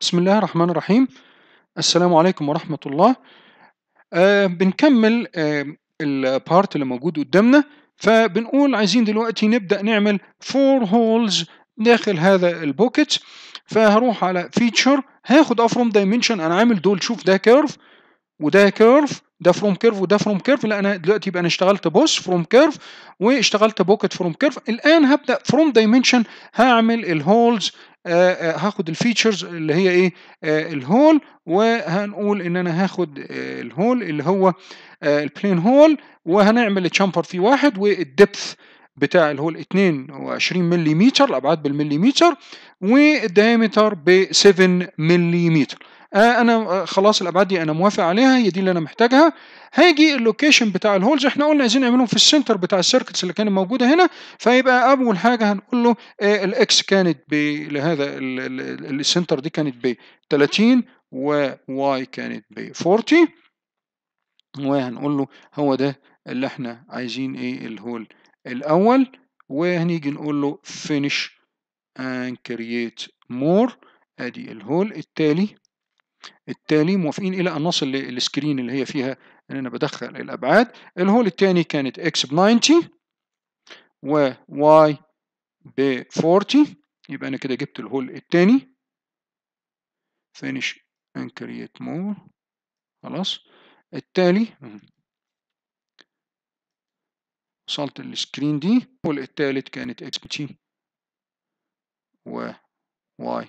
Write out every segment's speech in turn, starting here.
بسم الله الرحمن الرحيم السلام عليكم ورحمة الله آه بنكمل آه uh, البارت اللي موجود قدامنا فبنقول عايزين دلوقتي نبدأ نعمل فور هولز داخل هذا البوكيت فهروح على فيتشر هاخد افروم دايمنشن انا عامل دول شوف ده كيرف وده كيرف ده فروم كيرف وده فروم كيرف لا انا دلوقتي يبقى انا اشتغلت بوس فروم كيرف واشتغلت بوكيت فروم كيرف الان هبدا فروم دايمنشن هعمل الهولز آه، آه، هاخد الفيتشرز اللي هي ايه آه، الهول وهنقول ان انا هاخد الهول اللي هو البلين هول وهنعمل الشامبر فيه واحد والدبث بتاع الهول 22 ملم الابعاد بالمليمتر والدايمتر ب 7 ملليمتر آه انا آه، خلاص الابعاد دي انا موافق عليها هي دي اللي انا محتاجها هيجي اللوكيشن بتاع الهولز احنا قلنا عايزين نعملهم في السنتر بتاع السيركتس اللي كانت موجوده هنا فيبقى اول حاجه هنقول له آه الاكس كانت لهذا السنتر دي كانت ب 30 وواي كانت ب 40 وهنقول له هو ده اللي احنا عايزين ايه الهول الاول وهنيجي نقول له finish and create more ادي الهول التالي التالي موافقين إلى أن نصل للسكرين اللي هي فيها إن أنا بدخل الأبعاد الهول التاني كانت إكس ب 90 وواي ب 40 يبقى أنا كده جبت الهول التاني فينش ان كرييت مور خلاص التالي وصلت للسكرين دي الهول الثالث كانت اكس ب 90 و واي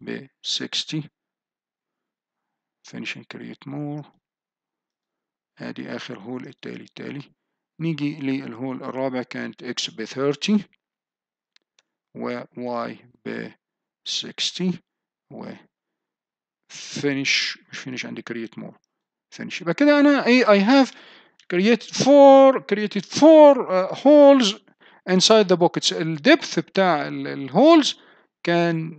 ب 60 Finish and create more ادي اخر هول التالي التالي نيجي للهول الرابع كانت x ب 30 و y ب 60 و finish finish and create more finish يبقى كده انا اي اي هاف created four created four uh, holes inside the buckets الديبث بتاع الهولز ال كان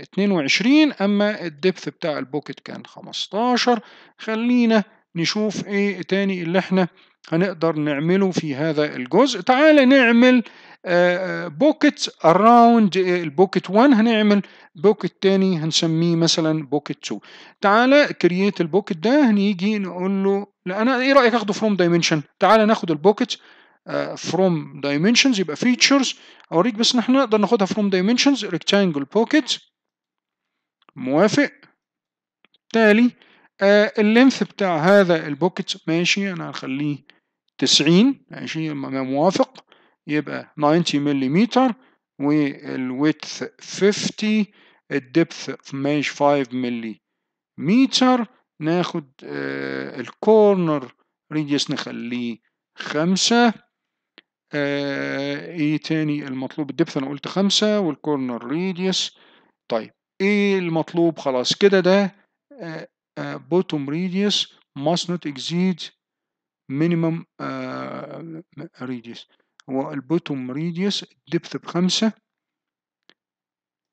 22 آه، اما الدبث بتاع البوكت كان 15 خلينا نشوف ايه تاني اللي احنا هنقدر نعمله في هذا الجزء تعال نعمل آه، آه، بوكيت اراوند البوكيت 1 هنعمل بوكيت تاني هنسميه مثلا بوكيت 2 تعالى كرييت البوكيت ده هنيجي نقول له لا انا ايه رايك اخده فروم دايمنشن تعالى ناخد البوكيت فروم آه، دايمنشنز يبقى فيتشرز اوريك بس ان احنا نقدر ناخدها فروم دايمنشنز ريكتانجل بوكيت موافق تالي آه اللينث بتاع هذا البوكيت ماشي انا هخليه 90 ماشي ما موافق يبقى 90 ملم والويدث 50 الدبث ماشي 5 ملم ناخد آه الكورنر ريديس نخليه خمسة آه، ايه تاني المطلوب الدبث انا قلت خمسة والكورنر ريديوس طيب ايه المطلوب خلاص كده ده بوتوم ريديوس ماست نوت اكزيد مينيمم ريديوس هو البوتوم ريديوس دبث بخمسة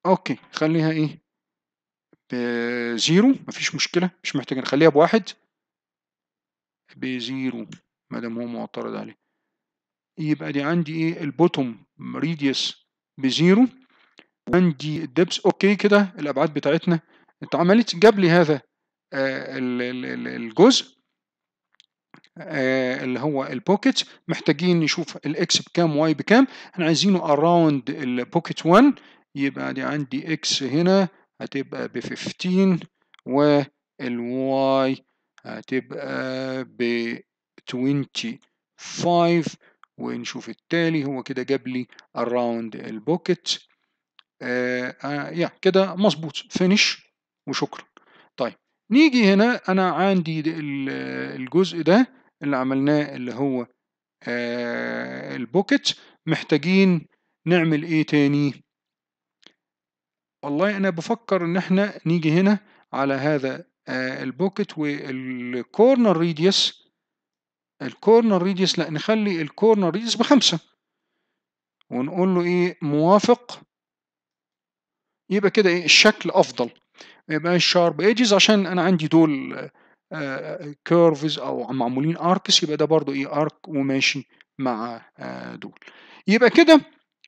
اوكي خليها ايه بزيرو مفيش مشكلة مش محتاج نخليها بواحد بزيرو مادام هو معترض عليه يبقى دي عندي ايه البوتوم ريديوس بزيرو عندي الدبس اوكي كده الابعاد بتاعتنا اتعملت جاب لي هذا آه، الجزء آه، اللي هو البوكيت محتاجين نشوف الاكس بكام واي بكام احنا عايزينه اراوند البوكيت 1 يبقى دي عندي اكس هنا هتبقى ب 15 والواي هتبقى ب 25 ونشوف التالي هو كده جاب لي around البوكت آه، آه، يا كده مظبوط فينش وشكرا طيب نيجي هنا انا عندي الجزء ده اللي عملناه اللي هو آه، البوكت محتاجين نعمل ايه تاني والله انا بفكر ان احنا نيجي هنا على هذا البوكت والكورنر ريديوس الكورنر ريديوس لا نخلي الكورنر ريديوس بخمسة ونقول له ايه موافق يبقى كده ايه الشكل افضل ما يبقاش شارب ايدجز عشان انا عندي دول كيرفز آه، او معمولين اركس يبقى ده برضو ايه ارك وماشي مع آه، دول يبقى كده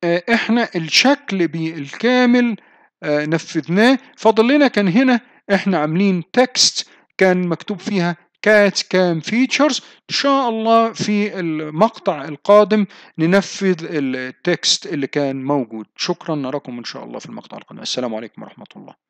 آه، احنا الشكل بالكامل نفذناه فاضل لنا كان هنا احنا عاملين تكست كان مكتوب فيها تشيكات كام فيتشرز ان شاء الله في المقطع القادم ننفذ التكست اللي كان موجود شكرا نراكم ان شاء الله في المقطع القادم السلام عليكم ورحمه الله